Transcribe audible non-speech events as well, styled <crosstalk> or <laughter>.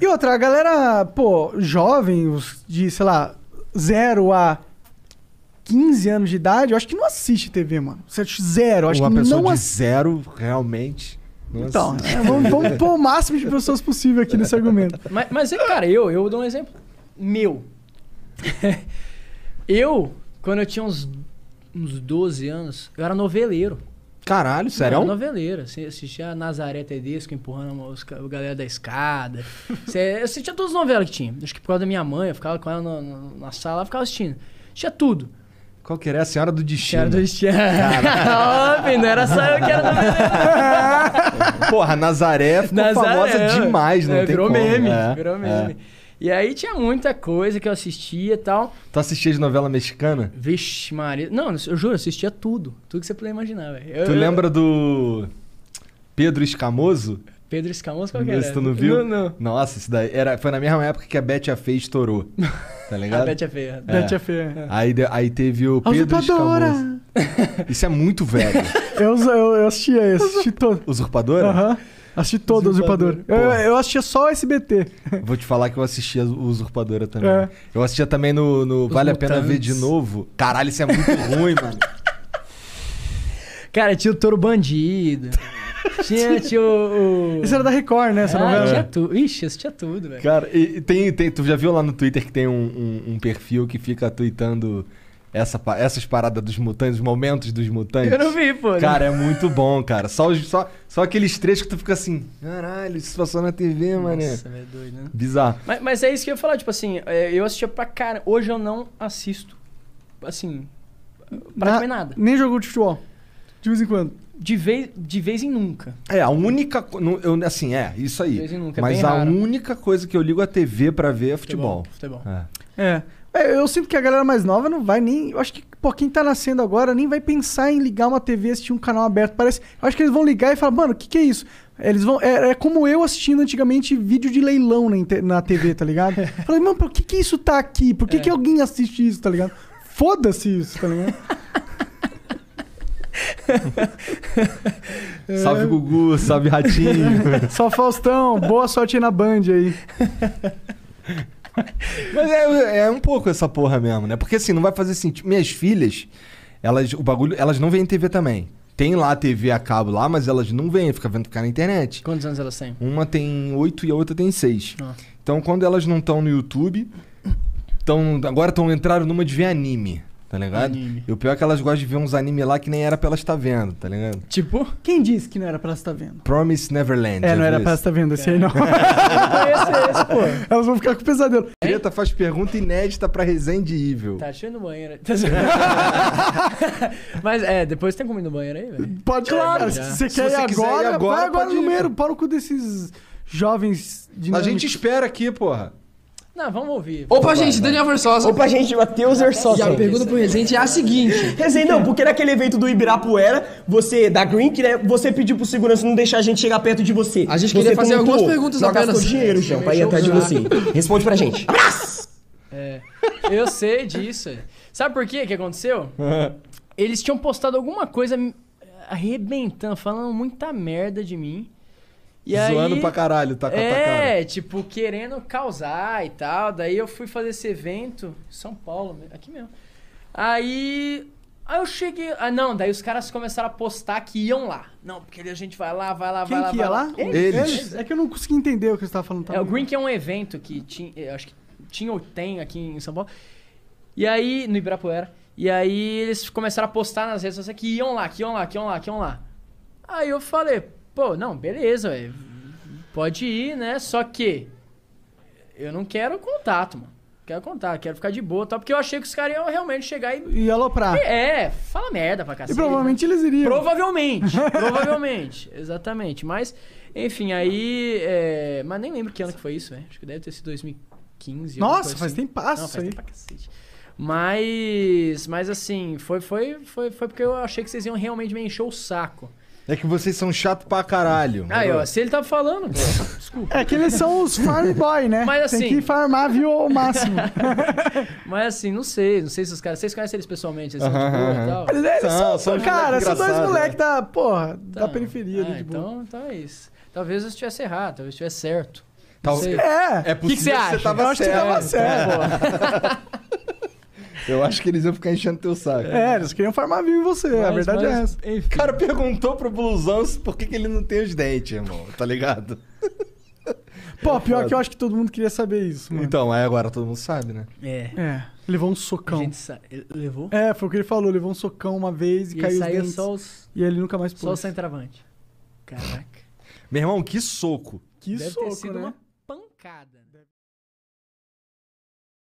E outra, a galera, pô, jovem, de, sei lá, 0 a 15 anos de idade, eu acho que não assiste TV, mano. Zero, acho Uma que pessoa não de zero, realmente. não Então, assiste. É, vamos, vamos <laughs> pôr o máximo de pessoas possível aqui nesse argumento. <laughs> Mas, mas é, cara, eu, eu dou um exemplo meu. <laughs> eu, quando eu tinha uns, uns 12 anos, eu era noveleiro. Caralho, sério? Não, noveleira. assistia a Nazaré Tedesco empurrando os, a galera da escada. <laughs> eu assistia todas as novelas que tinha. Acho que por causa da minha mãe, eu ficava com ela na, na sala, eu ficava assistindo. Tinha tudo. Qual que era? A Senhora do Destino. Senhora do Destino. <laughs> Óbvio, não era só eu que era noveleira. <laughs> Porra, a Nazaré ficou Nazaré, famosa é. demais, não é, tem virou como. Meme, né? é, virou meme. É. E aí tinha muita coisa que eu assistia e tal. Tu assistia de novela mexicana? Vixe, Maria. Não, eu juro, eu assistia tudo. Tudo que você puder imaginar, velho. Tu eu... lembra do Pedro Escamoso? Pedro Escamoso, qual que era? tu não viu? Não, não. Nossa, isso daí era, foi na mesma época que a Betty a estourou. Tá <laughs> ligado? a Betty a É. a Feia. É. Aí, aí teve o Pedro Escamoso. Isso é muito velho. <laughs> eu, eu, eu assistia esse. Assisti todo. Usurpadora? Aham. Assisti todo Usurpadora. o Usurpador. Eu, eu, assistia só SBT. <laughs> Vou te falar que eu assistia o Usurpadora também. É. Eu assistia também no, no Vale Mutantes. a Pena Ver de Novo. Caralho, isso é muito <laughs> ruim, mano. Cara, tinha o Toro Bandido. Tinha, tinha o, o, Isso era da Record, né? Essa ah, novela? Tinha tu... Ixi, assistia tudo, velho. Cara, e, e tem, tem, tu já viu lá no Twitter que tem um, um, um perfil que fica tweetando essa, essas paradas dos mutantes, os momentos dos mutantes. Eu não vi, pô. Né? Cara, é muito bom, cara. Só, só, só aqueles trechos que tu fica assim, caralho, isso passou na TV, Nossa, mané. Nossa, é doido, né? Bizarro. Mas, mas, é isso que eu ia falar, tipo assim, é, eu assistia pra cara. Hoje eu não assisto, assim, praticamente na, nada. Nem jogo de futebol. De vez em quando. De vez, de vez em nunca. É, a única. Eu, assim, é, isso aí. De vez em nunca, é Mas é a raro. única coisa que eu ligo é a TV para ver é futebol. Futebol. futebol. É. é. É, eu sinto que a galera mais nova não vai nem. Eu acho que, pô, quem tá nascendo agora nem vai pensar em ligar uma TV e assistir um canal aberto. Parece. Eu acho que eles vão ligar e falar, mano, o que, que é isso? Eles vão. É, é, como eu assistindo antigamente vídeo de leilão na, na TV, tá ligado? <laughs> Falei, mano, por que, que isso tá aqui? Por que, é. que alguém assiste isso, tá ligado? Foda-se isso, tá ligado? <laughs> é... Salve Gugu, salve Ratinho. <laughs> Só Faustão, boa sorte aí na Band aí. <laughs> Mas é, é um pouco essa porra mesmo, né? Porque assim, não vai fazer sentido. Minhas filhas, elas, o bagulho, elas não veem TV também. Tem lá a TV a cabo lá, mas elas não vêm, fica vendo ficar na internet. Quantos anos elas têm? Uma tem oito e a outra tem seis. Ah. Então, quando elas não estão no YouTube, tão, agora estão entraram numa de ver anime tá ligado? Anime. E o pior é que elas gostam de ver uns anime lá que nem era pra elas estar tá vendo, tá ligado? Tipo? Quem disse que não era pra elas estar tá vendo? Promise Neverland. É, não era pra elas estar tá vendo esse é. aí, não. <laughs> esse, esse, pô. Elas vão ficar com pesadelo. Preta <laughs> faz pergunta inédita pra Resende Evil. Tá achando banheiro <laughs> Mas é, depois tem como ir no banheiro aí, velho? Pode, claro. se você quer ir, agora, ir agora, vai agora no banheiro. Para o cu desses jovens de A gente espera aqui, porra. Não, vamos ouvir. Opa, gente, Daniel Versosa. Opa, gente, Matheus Versosa. E a pergunta pro Rezende é a seguinte. Rezende, não, porque naquele evento do Ibirapuera, você, da Green né, você pediu pro segurança não deixar a gente chegar perto de você. A gente queria fazer algumas perguntas apenas. Você gastou dinheiro, João, pra ir atrás de você. Responde pra gente. Abraço! É, eu sei disso. Sabe por quê que aconteceu? Eles tinham postado alguma coisa arrebentando, falando muita merda de mim. E Zoando aí, pra caralho, tá com é, a cara. É, tipo, querendo causar e tal. Daí eu fui fazer esse evento em São Paulo, aqui mesmo. Aí. Aí eu cheguei. Ah, não, daí os caras começaram a postar que iam lá. Não, porque a gente vai lá, vai lá, Quem vai lá. Quem ia lá? lá? Eles. Eles. É que eu não consegui entender o que você tava falando. Tá é, o Green que é um evento que tinha. Acho que tinha ou tem aqui em São Paulo. E aí, no Ibirapuera. E aí eles começaram a postar nas redes sociais que iam lá, que iam lá, que iam lá, que iam lá. Aí eu falei, Pô, não, beleza, véio. pode ir, né? Só que eu não quero contato, mano. Quero contato, quero ficar de boa tal, porque eu achei que os caras iam realmente chegar e. E aloprar. É, fala merda pra cacete. E provavelmente né? eles iriam. Provavelmente, <laughs> provavelmente, exatamente. Mas, enfim, aí. É... Mas nem lembro que ano que foi isso, velho. É. Acho que deve ter sido 2015. Nossa, faz assim. tempo passo. Não, faz aí. tempo pra cacete. Mas, mas assim, foi, foi, foi, foi porque eu achei que vocês iam realmente me encher o saco. É que vocês são chato pra caralho. Aí, ó, se ele tá falando, pô, desculpa. É que eles são os farm boy, né? Mas assim- Tem que farmar, viu, ao máximo. <laughs> Mas assim, não sei, não sei se os caras. Vocês conhecem eles pessoalmente, eles assim, são de boa e tal. Eles São- são, são cara, são dois moleques né? da, porra, da tá. periferia ali ah, de boa. então, então é isso. Talvez eu estivesse errado, talvez eu estivesse certo. Talvez- É, É possível que você acha? tava Eu acho que você tava é. certo. É, <laughs> Eu acho que eles iam ficar enchendo teu saco. É, eles queriam farmar vivo em você. Mas, a verdade é mas, é essa. Enfim. O cara perguntou pro blusão por que, que ele não tem os dentes, irmão. Tá ligado? Pô, é pior que eu acho que todo mundo queria saber isso, mano. Então, aí agora todo mundo sabe, né? É. É. Levou um socão. A gente Levou? É, foi o que ele falou. Levou um socão uma vez e, e caiu os dentes. Os... E ele nunca mais pôs. Só o centroavante. Caraca. Meu irmão, que soco. Que Deve soco, ter sido né? uma pancada. Né?